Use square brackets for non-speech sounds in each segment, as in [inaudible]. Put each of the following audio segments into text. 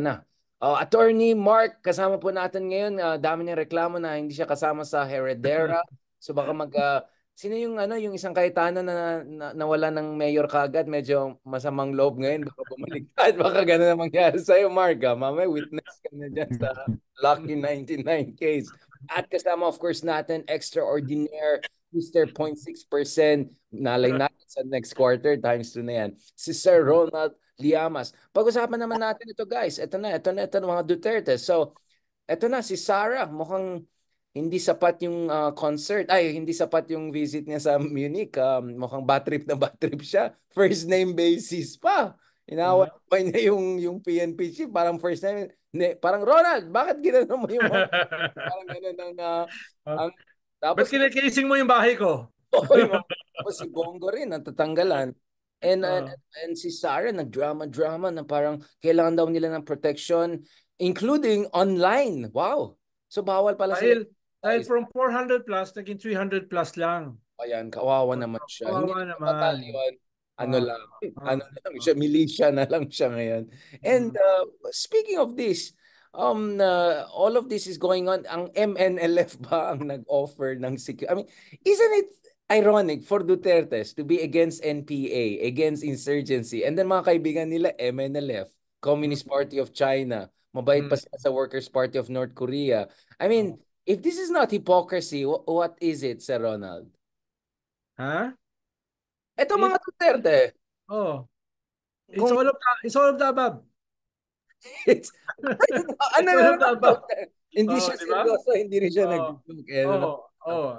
na. Uh, Attorney Mark, kasama po natin ngayon. Uh, dami niyang reklamo na hindi siya kasama sa Heredera. [laughs] So baka mag... Uh, sino yung ano yung isang Cayetano na, na nawala ng mayor kagad medyo masamang loob ngayon baka At [laughs] baka ganun ang mangyari sa Mark ha? Ah. mamay witness ka na dyan sa Lucky 99 case at kasama of course natin extraordinaire Mr. 0.6% nalay natin sa next quarter times 2 na yan si Sir Ronald Liamas. Pag-usapan naman natin ito guys. Ito na, ito na, ito na mga Duterte. So, ito na si Sara. Mukhang hindi sapat yung uh, concert. Ay, hindi sapat yung visit niya sa Munich. Um, mukhang bad trip na bad trip siya. First name basis pa. Inawan mm-hmm. pa niya yung, yung PNP chief. Parang first name. Ne, parang Ronald, bakit ginano mo yung [laughs] parang ganun ang, uh, ang tapos, Ba't kinikinising mo yung bahay ko? [laughs] Oo, oh, si Bongo rin ang tatanggalan. And, uh, and and si Sarah nagdrama-drama na parang kailangan daw nila ng protection including online. Wow. So bawal pala dahil, sila. Dahil from 400 plus naging 300 plus lang. Ayan, kawawa naman siya. Kawawa Hindi naman. Batalyon. Ano ah. lang, uh, ano lang siya, militia na lang siya ngayon. And mm. uh, speaking of this, um uh, all of this is going on ang MNLF ba ang nag-offer ng security I mean isn't it ironic for Duterte to be against NPA, against insurgency. And then mga kaibigan nila, MNLF, Communist mm. Party of China, mabait pa mm. sila sa Workers' Party of North Korea. I mean, oh. if this is not hypocrisy, what is it, Sir Ronald? Ha? Huh? Ito mga Duterte. Oh. It's Kung- all of the, it's all of the above. [laughs] It's, ano na above. Hindi oh, siya diba? seryoso, hindi rin siya oh, nag-joke. Eh, oh, oh.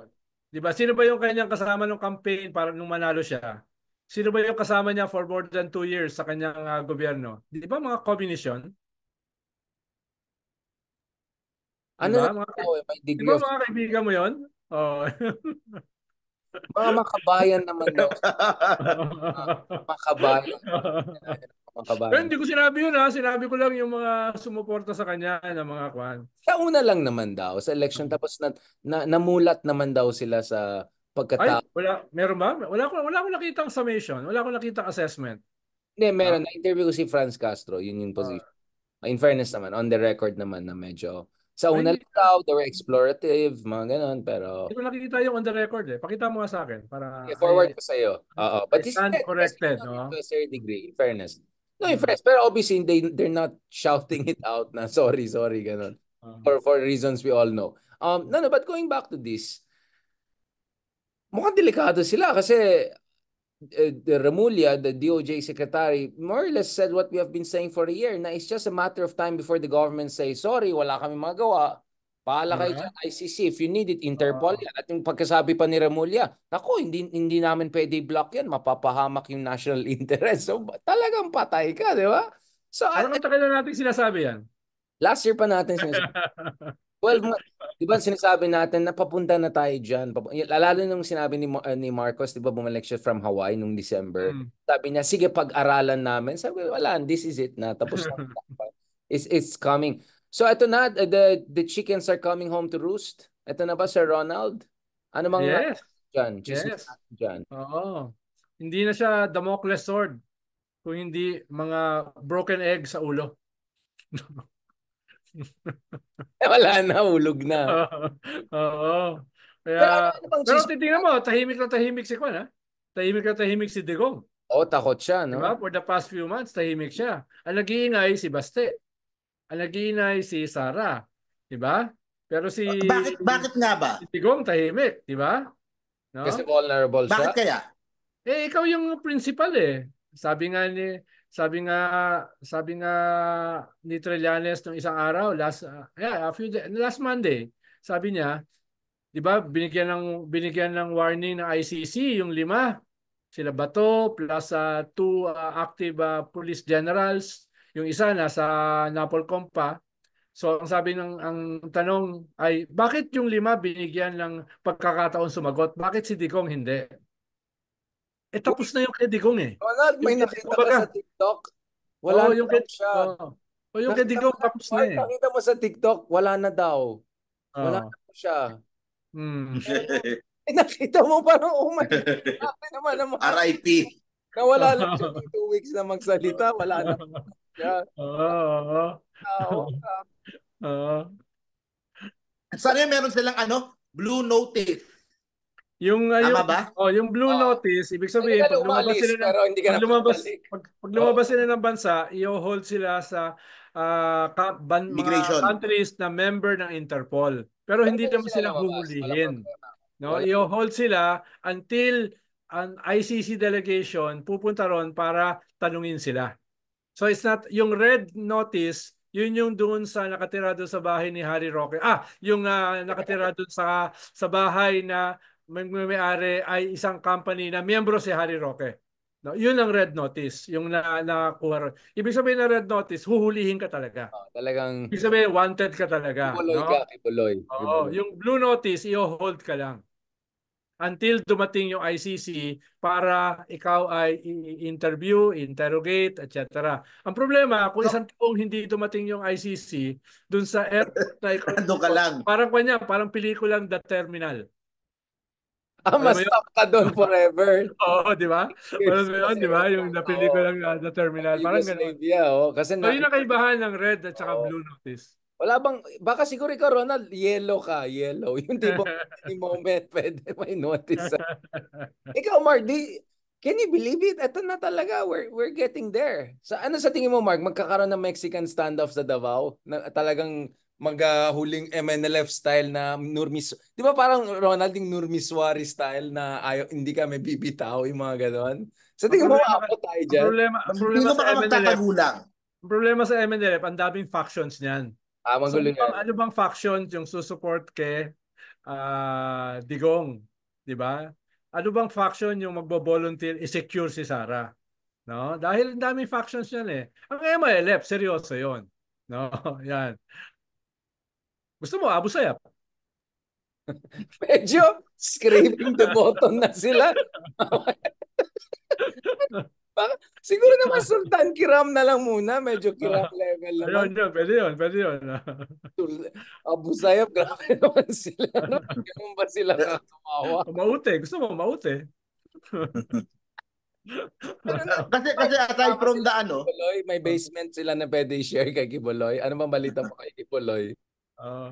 'Di ba? Sino ba yung kanyang kasama nung campaign para nung manalo siya? Sino ba yung kasama niya for more than two years sa kanyang uh, gobyerno? 'Di ba mga kombinasyon? Ano diba, na mga, oh, may degree diba, of... mga kaibigan mo yun? Oh. [laughs] Mga makabayan naman daw. [laughs] uh, makabayan. makabayan. Pero hindi ko sinabi yun ha. Sinabi ko lang yung mga sumuporta sa kanya ng mga kwan. Sa una lang naman daw sa election. Mm. Tapos na, na namulat naman daw sila sa pagkatapos. Ay, wala, meron ba? Wala ko, wala ko nakitang summation. Wala ko nakitang assessment. Hindi, meron. Uh, Na-interview ko si Franz Castro. Yun yung position. Uh, In fairness naman, on the record naman na medyo sa una lang daw, they were explorative, mga ganun, pero... Hindi ko nakikita yung on the record eh. Pakita mo nga sa akin para... Okay, forward ko sa'yo. Oo. But this is corrected, no? To a certain degree, in fairness. No, in hmm. fairness, pero obviously, they, they're not shouting it out na [laughs] sorry, sorry, ganun. Hmm. For, for reasons we all know. Um, no, no, but going back to this, mukhang delikado sila kasi uh, the Ramulia, the DOJ secretary, more or less said what we have been saying for a year na it's just a matter of time before the government say, sorry, wala kami magawa. Paala kayo dyan, ICC, if you need it, Interpol yan. At yung pagkasabi pa ni Ramulia, ako, hindi, hindi namin pwede block yan, mapapahamak yung national [laughs] interest. So talagang patay ka, di ba? So, ano katagal na natin sinasabi yan? Last year pa natin sinasabi. 12 [laughs] months. Di ba sinasabi natin na papunta na tayo dyan? Lalo nung sinabi ni, uh, ni Marcos, di ba bumalik siya from Hawaii nung December. Mm. Sabi niya, sige pag-aralan namin. Sabi, wala, this is it na. Tapos na. [laughs] it's, it's coming. So ito na, the, the chickens are coming home to roost. Ito na ba, Sir Ronald? Ano mang yes. dyan? Just yes. Dyan. Oo. Hindi na siya Damocles sword kung hindi mga broken egg sa ulo. [laughs] [laughs] Eh, wala na, ulog na. Oo. Kaya, pero, ano, ano pero titignan mo, tahimik na tahimik si Kwan, ha? Tahimik na tahimik si Degong. Oo, oh, takot siya, no? Diba? For the past few months, tahimik siya. Ang nag-iingay si Baste. Ang nag-iingay si Sara. Diba? Pero si... Bakit, bakit nga ba? Si Degong tahimik, diba? No? Kasi vulnerable siya. Bakit kaya? Eh, ikaw yung principal eh. Sabi nga ni sabi nga sabi nga ni Trillanes nung isang araw last uh, yeah, a few day, last Monday, sabi niya, 'di ba, binigyan ng binigyan ng warning ng ICC yung lima sila Bato plus uh, two uh, active uh, police generals, yung isa nasa Napolcom pa. So ang sabi ng ang tanong ay bakit yung lima binigyan ng pagkakataon sumagot? Bakit si Digong hindi? Eh tapos na yung Kedigong eh. Ronald, may nakita ka sa TikTok? Wala oh, yung Ked- siya. Oh. oh yung Kedigong tapos na eh. Nakita mo sa TikTok, wala na daw. Oh. Wala na siya. Mm. eh, nakita mo parang, oh my God. naman, naman. R.I.P. Nawala lang siya two weeks na magsalita. Wala na. Yeah. Oo. Oo. Oo. Sana meron silang ano, blue notice. Yung uh, yung, ba? Oh, yung blue oh. notice, ibig sabihin pag lumabas sila ng, pag lumabas pag, pag lumabas oh. sila ng bansa, i-hold sila sa uh, ban, mga countries na member ng Interpol. Pero Pero hindi naman sila huhulihin. No, i-hold sila until an ICC delegation pupunta ron para tanungin sila. So it's not yung red notice, yun yung doon sa nakatira doon sa bahay ni Harry Roque. Ah, yung uh, nakatira doon sa sa bahay na may-ari ay isang company na miyembro si Harry Roque. No, yun ang red notice, yung na nakuha. Ibig sabihin na red notice, huhulihin ka talaga. Oh, talagang Ibig sabihin wanted ka talaga. Ibuloy no? ka, ibuloy. Oo, ibuloy. yung blue notice, i-hold ka lang. Until dumating yung ICC para ikaw ay interview, interrogate, etc. Ang problema, kung isang taong hindi dumating yung ICC, dun sa airport na ikaw, ka lang. parang kanya, parang pelikulang The Terminal. Ang mas stuck ka doon [laughs] forever. Oo, di ba? Parang yun, di ba? Yung na pelikula ng The Terminal. Parang ganun. Yeah, oh. Kasi so, yun ang kaibahan ng red at saka blue notice. Wala bang, baka siguro ikaw, Ronald, yellow ka, yellow. [laughs] Yung tipong any [laughs] moment, pwede may notice. ikaw, Mark, di, can you believe it? Ito na talaga, we're, we're getting there. Sa, ano sa tingin mo, Mark, magkakaroon ng Mexican standoff sa Davao? Na, talagang maghuling uh, MNLF style na Nurmis. 'Di ba parang Ronalding Nurmiswari style na ayo hindi ka may bibitaw yung mga ganoon. Sa so, tingin mo ako tayo diyan. Problema, ang problema sa MNLF. Ang problema sa MNLF, ang daming factions niyan. Ah, so, yan. ano bang faction yung susuport kay uh, Digong, 'di ba? Ano bang faction yung magbo-volunteer i-secure si Sara? No? Dahil ang daming factions niyan eh. Ang MLF, seryoso 'yon. No, [laughs] yan. Gusto mo, Abu Sayyaf? [laughs] Medyo scraping the bottom na sila. [laughs] siguro naman Sultan Kiram na lang muna. Medyo Kiram level lang. Ayun, yun, pwede yun, pwede yun. Abu Sayap, grabe [laughs] naman sila. No? Ganun ba sila katumawa? Maute, gusto mo maute. kasi kasi atay from the ano, Kiboloy, may basement sila na pwede share kay Kiboloy. Ano bang balita mo kay Kiboloy? Oo.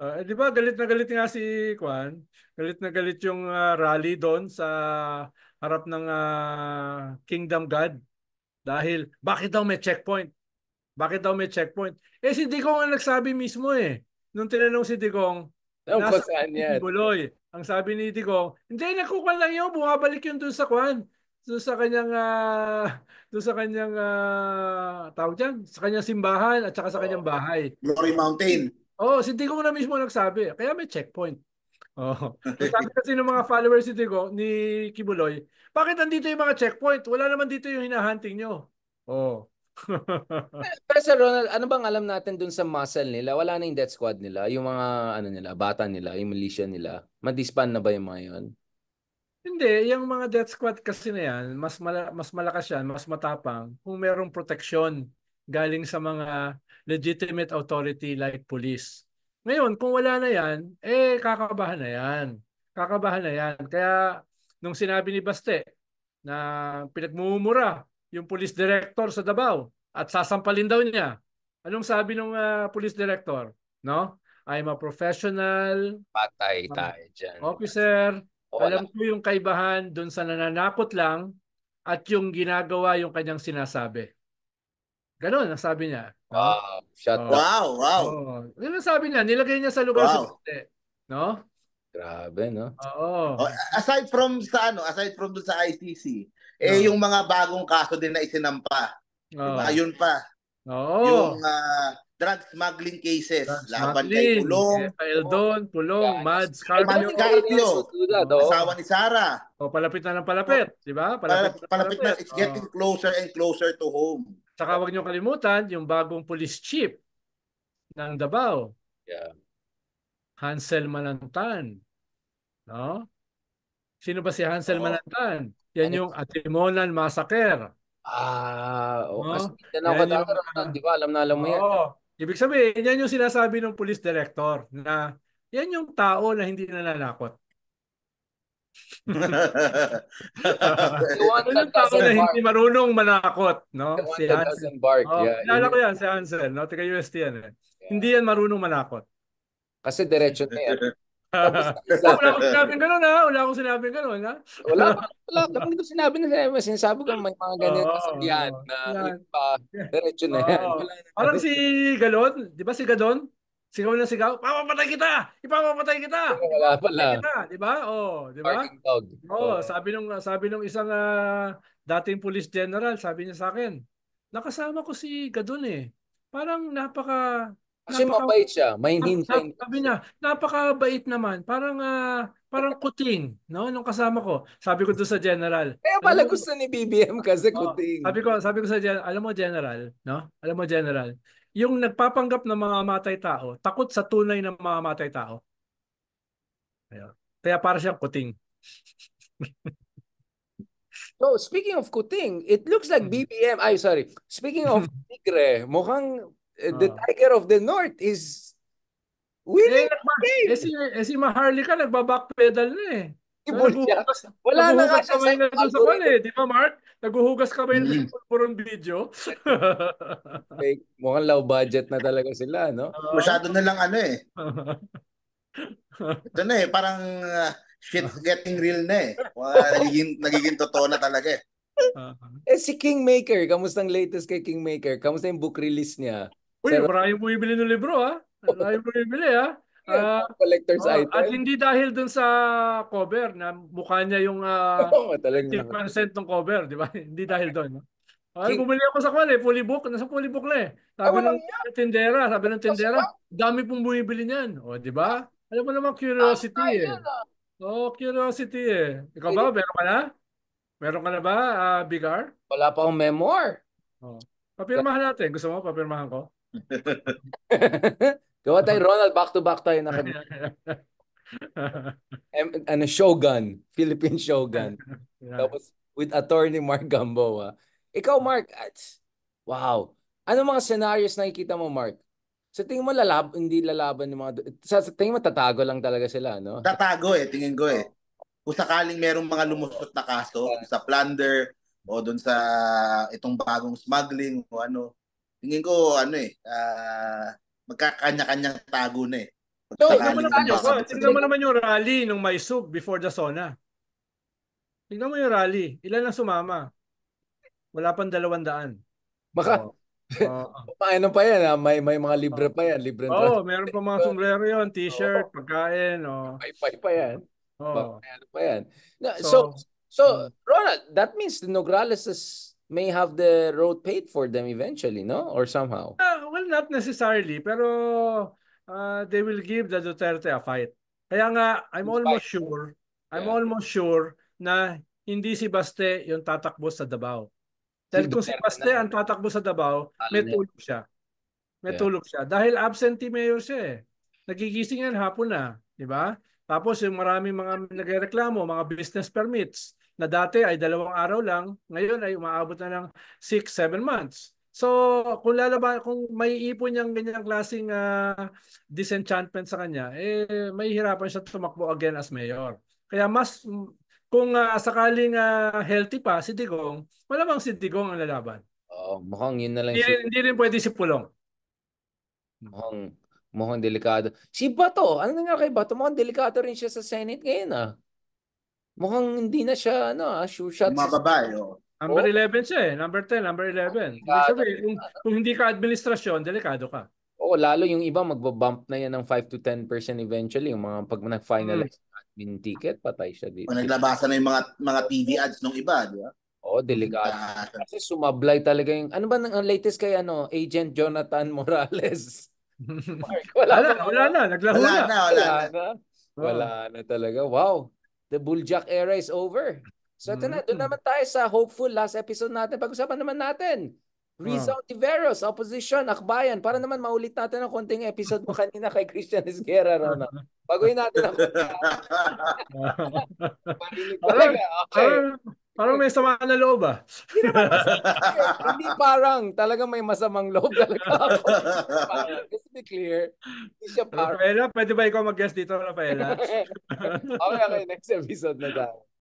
Uh, uh, di ba galit na galit nga si Kwan? Galit na galit yung uh, rally doon sa harap ng uh, Kingdom God. Dahil bakit daw may checkpoint? Bakit daw may checkpoint? Eh si Digong ang nagsabi mismo eh. Nung tinanong si Digong, no, nasa Buloy. Ang sabi ni Digong, hindi, nakukuha lang yun. Bumabalik yun doon sa Kwan doon sa kanyang uh, doon sa kanyang uh, tawag diyan, sa kanyang simbahan at saka sa kanyang bahay. Glory Mountain oh, si Digo na mismo nagsabi. Kaya may checkpoint. Oh. [laughs] Sabi kasi ng mga followers ni Digo, ni Kibuloy, bakit nandito yung mga checkpoint? Wala naman dito yung hinahunting nyo. Oh. [laughs] Pero sa Ronald, ano bang alam natin dun sa muscle nila? Wala na yung death squad nila, yung mga ano nila, bata nila, yung militia nila. Madisband na ba yung mga yun? Hindi, yung mga death squad kasi na yan, mas, mala- mas malakas yan, mas matapang kung merong protection galing sa mga legitimate authority like police. Ngayon, kung wala na yan, eh kakabahan na yan. Kakabahan na yan. Kaya nung sinabi ni Baste na pinagmumura yung police director sa Davao at sasampalin daw niya, anong sabi ng uh, ah, police director? No? I'm a professional. Patay um, tayo dyan. Officer. O, alam ko yung kaibahan doon sa nananakot lang at yung ginagawa yung kanyang sinasabi. Ganon, nasabi niya. Wow. Shut oh. Wow, wow. Oh. Yun sabi niya, nilagay niya sa lugar wow. sa No? Grabe, no? Oo. Oh, aside from sa ano, aside from sa ICC, eh oh. yung mga bagong kaso din na isinampa. Oh. Diba? Yun pa. Oo. Yung uh, drug smuggling cases. Drug Laban kay Pulong. Eldon Don, Pulong, yeah. Mads Carpio. Mads Carpio. Asawa ni Sara. oh palapit na lang palapit. Oh. Di ba? Palapit, palapit, palapit na. It's getting oh. closer and closer to home. Saka wag niyo kalimutan yung bagong police chief ng Davao. Yeah. Hansel Manantan. No? Sino ba si Hansel oh. Manantan? Yan yung Atimonan Massacre. Ah, oh, no? kasi tinanong ka yung... di ba? Alam na alam mo oh. yan. Ibig sabihin, yan yung sinasabi ng police director na yan yung tao na hindi nalalakot. [laughs] ano yung tao na hindi marunong manakot, no? Si Hansel. Bark. Oh, yeah. Nalala ko yan, si Hansel, no? Tiga UST yan eh. Yeah. Hindi yan marunong manakot. Kasi diretso na yan. [laughs] wala akong sinabi ganun ha. Wala akong sinabi ganun ha. wala. Wala. Dapat hindi ko sinabi na sa'yo. Sinasabi ko may mga ganyan oh, kasabihan na yan. Diretso na yan. Wala Parang si Galon. Di ba si Galon? Sigaw na sigaw, papapatay kita! Ipapapatay kita! Wala pala. Kita, 'di ba? Oh, 'di ba? Oh, sabi nung sabi nung isang uh, dating police general, sabi niya sa akin, nakasama ko si Gadon eh. Parang napaka kasi napaka, mabait siya, mainhin ah, siya. Sabi niya, napakabait naman. Parang uh, parang kuting, no? Nung kasama ko, sabi ko to sa general. Kaya pala gusto ni BBM kasi oh, kuting. Sabi ko, sabi ko sa general, alam mo general, no? Alam mo general, yung nagpapanggap ng mga matay tao, takot sa tunay ng mga matay tao. Ayun. kaya para siyang kuting. so, [laughs] oh, speaking of kuting, it looks like BBM, mm. ay sorry, speaking of [laughs] tigre, mukhang uh, the ah. Tiger of the North is winning eh, the game. Eh si, eh, si Maharlika nagba-backpedal na eh. Ibon Wala na nga siya sa doon sa pan eh. Di ba Mark? Naguhugas ka ba na mm-hmm. purong video. okay. [laughs] Mukhang low budget na talaga sila, no? Uh, Masyado na lang ano eh. [laughs] Ito na eh, parang uh, shit getting real na eh. Wow, nagiging, nagiging totoo na talaga eh. Uh-huh. Eh si Kingmaker, kamusta ang latest kay Kingmaker? Kamusta yung book release niya? Uy, Pero, marami bumibili ng libro ha. Marami bumibili ha. Uh, [laughs] collector's uh, item. At hindi dahil dun sa cover na mukha niya yung uh, oh, 50% ng cover, di ba? [laughs] hindi dahil doon. No? Ay, King... bumili ako sa kwan eh, fully book. Nasa fully book na eh. Sabi ng tindera, sabi ng tindera, dami pong bumibili niyan. O, di ba? Alam mo naman, curiosity eh. ah, eh. oh, curiosity eh. Ikaw ba, meron ka na? Meron ka na ba, uh, Bigar? Wala pa akong memoir. Oh. Papirmahan natin. Gusto mo? Papirmahan ko? [laughs] Gawa tayo, Ronald. Back-to-back tayo. Naka... [laughs] ano, Shogun. Philippine Shogun. yeah. Tapos, with attorney Mark Gamboa. Ikaw, Mark, at, wow. Ano mga scenarios nakikita mo, Mark? Sa so, tingin mo lalab hindi lalaban ng mga sa, sa tingin mo tatago lang talaga sila, no? Tatago eh, tingin ko eh. Kung sakaling merong mga lumusot na kaso sa plunder o doon sa itong bagong smuggling o ano, tingin ko ano eh, uh, magkakanya-kanyang tago na eh. No, tingnan mo naman, yung, tingnan mo naman yung rally nung Maisug before the Sona. Tingnan mo yung rally. Ilan ang sumama? Wala pang dalawandaan. Baka, oh. Oh. [laughs] ano pa yan, ah? may may mga libre pa yan, libre. Oo, oh, meron pa mga sombrero 'yon, t-shirt, oh. pagkain, oh. May pay pa yan. Oh. Pay, ano pa yan. No, so, so, so hmm. Ronald, that means the Nograles is may have the road paid for them eventually, no? Or somehow? Uh, well, not necessarily. Pero uh, they will give the Duterte a fight. Kaya nga, I'm almost sure, I'm yeah. almost sure na hindi si Baste yung tatakbo sa Davao. Dahil kung si Baste na. ang tatakbo sa Davao, Alam may tulog siya. May yeah. tulog siya. Dahil absentee mayor siya eh. Nagigising yan hapon na. Di ba? Tapos yung maraming mga nagreklamo, mga business permits na dati ay dalawang araw lang, ngayon ay umaabot na ng 6-7 months. So, kung lalaban, kung may ipon niyang ganyang klaseng uh, disenchantment sa kanya, eh, may hirapan siya tumakbo again as mayor. Kaya mas, kung uh, sakaling uh, healthy pa si Digong, malamang si Digong ang lalaban. Oo, oh, mukhang yun na lang. Hindi, si... hindi rin pwede si Pulong. Mukhang, mukhang delikado. Si Bato, ano nangyari kay Bato? Mukhang delikado rin siya sa Senate ngayon ah. Mukhang hindi na siya, ano, ah, shoe shots. Mababa, eh, oh. Number 11 siya eh. Number 10, number 11. Ah, Ibig sabihin, kung, kung hindi ka administrasyon, delikado ka. Oo, lalo yung iba magbabump na yan ng 5 to 10% eventually. Yung mga pag nag-finalize hmm. admin ticket, patay siya dito. Kung naglabasan na yung mga, mga TV ads nung iba, di ba? Oo, delikado. Kasi sumablay talaga yung, ano ba ang latest kay ano, Agent Jonathan Morales? [laughs] Mark, wala, wala, na, wala na, naglaho wala na. na. Wala na, wala na. Wala na talaga. Wow. The Buljak era is over. So ito na, mm-hmm. doon naman tayo sa hopeful last episode natin. Pag-usapan naman natin Rizal wow. Ah. Tiveros, opposition, akbayan. Para naman maulit natin ang konting episode mo [laughs] kanina kay Christian Esguerra, Rona. Baguhin natin ang [laughs] Parinig Okay. Parang may sama na loob ah. Hindi, eh, parang talaga may masamang loob talaga ako. just to be clear, hindi siya parang. Rafaela, pwede ba ikaw mag-guest dito, Rafaela? [laughs] okay, okay. Next episode na tayo.